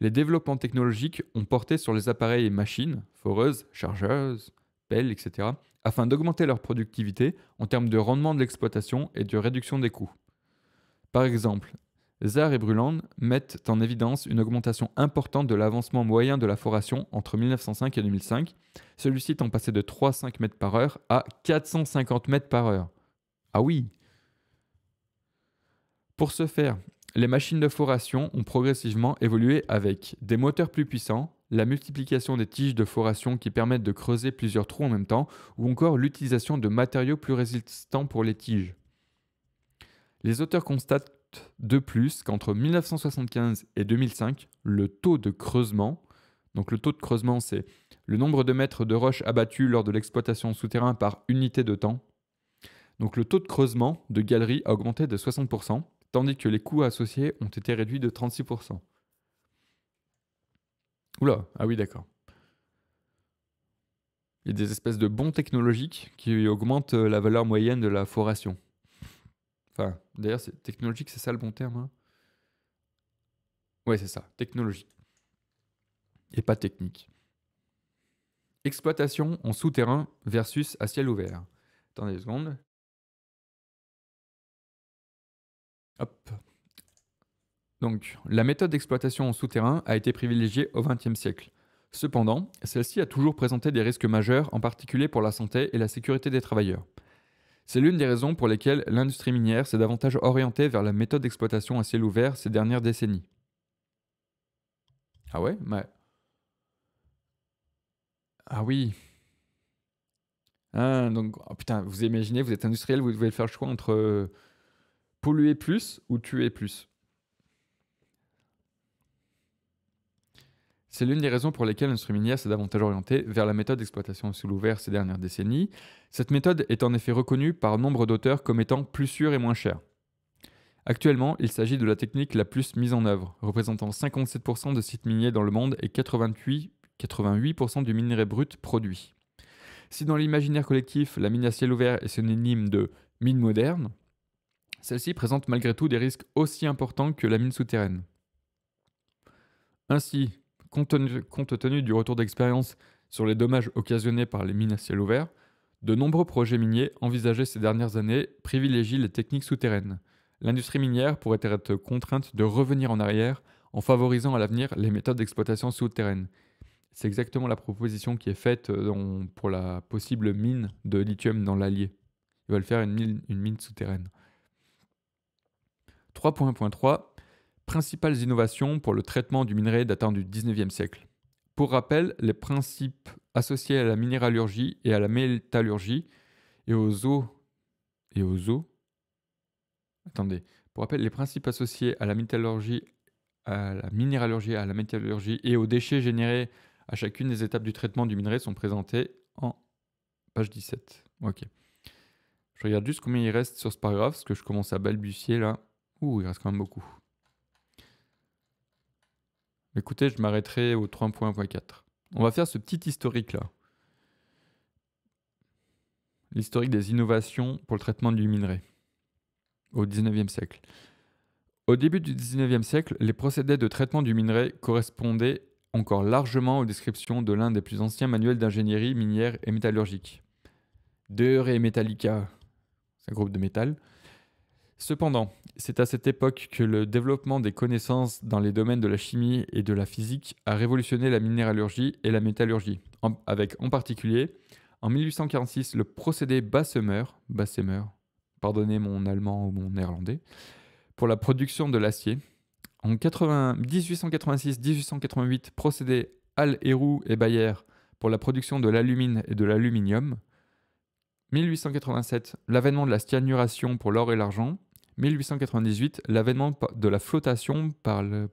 les développements technologiques ont porté sur les appareils et machines, foreuses, chargeuses, pelles, etc., afin d'augmenter leur productivité en termes de rendement de l'exploitation et de réduction des coûts. Par exemple, Zar et Bruland mettent en évidence une augmentation importante de l'avancement moyen de la foration entre 1905 et 2005, celui-ci étant passé de 3,5 mètres par heure à 450 mètres par heure. Ah oui Pour ce faire, les machines de foration ont progressivement évolué avec des moteurs plus puissants, la multiplication des tiges de foration qui permettent de creuser plusieurs trous en même temps, ou encore l'utilisation de matériaux plus résistants pour les tiges. Les auteurs constatent de plus qu'entre 1975 et 2005, le taux de creusement, donc le taux de creusement c'est le nombre de mètres de roches abattus lors de l'exploitation souterrain par unité de temps, donc le taux de creusement de galeries a augmenté de 60%, tandis que les coûts associés ont été réduits de 36%. Oula, ah oui d'accord. Il y a des espèces de bons technologiques qui augmentent euh, la valeur moyenne de la foration. Enfin, d'ailleurs, c'est technologique, c'est ça le bon terme. Hein oui, c'est ça, technologique. Et pas technique. Exploitation en souterrain versus à ciel ouvert. Attendez une seconde. Hop. Donc, la méthode d'exploitation en souterrain a été privilégiée au XXe siècle. Cependant, celle-ci a toujours présenté des risques majeurs, en particulier pour la santé et la sécurité des travailleurs. C'est l'une des raisons pour lesquelles l'industrie minière s'est davantage orientée vers la méthode d'exploitation à ciel ouvert ces dernières décennies. Ah ouais Ah oui ah, donc, oh putain, vous imaginez, vous êtes industriel, vous devez faire le choix entre euh, polluer plus ou tuer plus. C'est l'une des raisons pour lesquelles minière s'est davantage orientée vers la méthode d'exploitation sous l'ouvert ces dernières décennies. Cette méthode est en effet reconnue par nombre d'auteurs comme étant plus sûre et moins chère. Actuellement, il s'agit de la technique la plus mise en œuvre, représentant 57% de sites miniers dans le monde et 88%, 88 du minerai brut produit. Si dans l'imaginaire collectif, la mine à ciel ouvert est synonyme de mine moderne, celle-ci présente malgré tout des risques aussi importants que la mine souterraine. Ainsi, compte tenu, du retour d'expérience sur les dommages occasionnés par les mines à ciel ouvert, de nombreux projets miniers envisagés ces dernières années privilégient les techniques souterraines. L'industrie minière pourrait être contrainte de revenir en arrière en favorisant à l'avenir les méthodes d'exploitation souterraine. C'est exactement la proposition qui est faite euh, pour la possible mine de lithium dans l'Allier. Ils veulent faire une une mine souterraine. 3.3 Principales innovations pour le traitement du minerai datant du 19e siècle. Pour rappel, les principes associés à la minéralurgie et à la métallurgie et aux eaux et aux eaux. Attendez, pour rappel, les principes associés à la métallurgie, à la minéralurgie, à la métallurgie et aux déchets générés à chacune des étapes du traitement du minerai sont présentés en page 17. Ok. Je regarde juste combien il reste sur ce paragraphe, parce que je commence à balbutier là. Ouh, il reste quand même beaucoup. Écoutez, je m'arrêterai au 3.1.4. On va faire ce petit historique-là. L'historique des innovations pour le traitement du minerai au 19e siècle. Au début du 19e siècle, les procédés de traitement du minerai correspondaient encore largement aux descriptions de l'un des plus anciens manuels d'ingénierie minière et métallurgique. De Re Metallica, c'est un groupe de métal, Cependant, c'est à cette époque que le développement des connaissances dans les domaines de la chimie et de la physique a révolutionné la minéralurgie et la métallurgie, avec en particulier, en 1846, le procédé Bassemer, Bassemer, pardonnez mon allemand ou mon néerlandais, pour la production de l'acier. En 1886-1888, procédé Al Héroux et Bayer pour la production de l'alumine et de l'aluminium. 1887, l'avènement de la stianuration pour l'or et l'argent. 1898, l'avènement de la flottation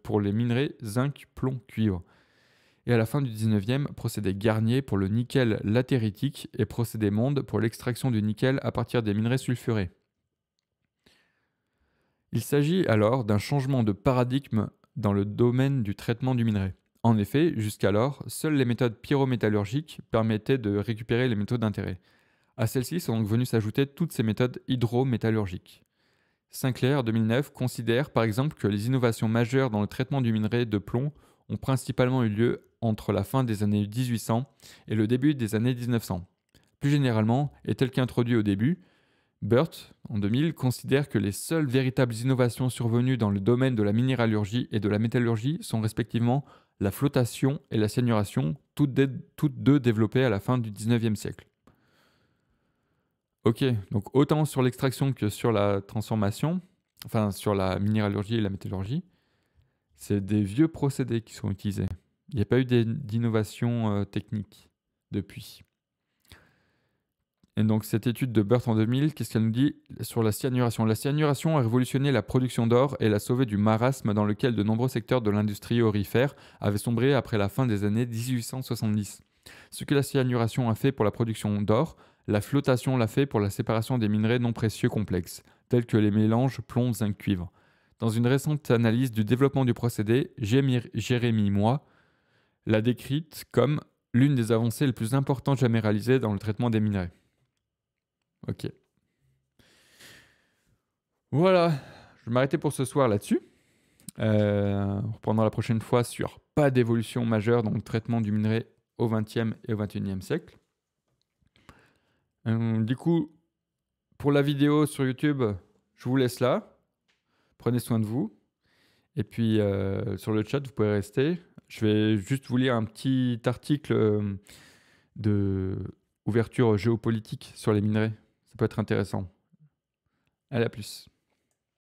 pour les minerais zinc, plomb, cuivre. Et à la fin du 19e, procédé Garnier pour le nickel latéritique et procédé Monde pour l'extraction du nickel à partir des minerais sulfurés. Il s'agit alors d'un changement de paradigme dans le domaine du traitement du minerai. En effet, jusqu'alors, seules les méthodes pyrométallurgiques permettaient de récupérer les métaux d'intérêt. À celles-ci sont donc venues s'ajouter toutes ces méthodes hydrométallurgiques. Sinclair, 2009, considère par exemple que les innovations majeures dans le traitement du minerai de plomb ont principalement eu lieu entre la fin des années 1800 et le début des années 1900. Plus généralement, et tel qu'introduit au début, Burt, en 2000, considère que les seules véritables innovations survenues dans le domaine de la minéralurgie et de la métallurgie sont respectivement la flottation et la cyanuration, toutes, deux développées à la fin du 19e siècle. Ok, donc autant sur l'extraction que sur la transformation, enfin sur la minéralurgie et la métallurgie, c'est des vieux procédés qui sont utilisés. Il n'y a pas eu d'innovation euh, technique depuis. Et donc cette étude de Burt en 2000, qu'est-ce qu'elle nous dit sur la cyanuration La cyanuration a révolutionné la production d'or et l'a sauvé du marasme dans lequel de nombreux secteurs de l'industrie aurifère avaient sombré après la fin des années 1870. Ce que la cyanuration a fait pour la production d'or, la flottation l'a fait pour la séparation des minerais non précieux complexes, tels que les mélanges plomb, zinc, cuivre. Dans une récente analyse du développement du procédé, Jérémy moi, l'a décrite comme l'une des avancées les plus importantes jamais réalisées dans le traitement des minerais. Ok. Voilà, je vais m'arrêter pour ce soir là-dessus. Euh, la prochaine fois sur pas d'évolution majeure dans le traitement du minerai au XXe et au XXIe siècle. Hum, du coup, pour la vidéo sur YouTube, je vous laisse là. Prenez soin de vous. Et puis euh, sur le chat, vous pouvez rester. Je vais juste vous lire un petit article hum, de ouverture géopolitique sur les minerais. Ça peut être intéressant. À plus.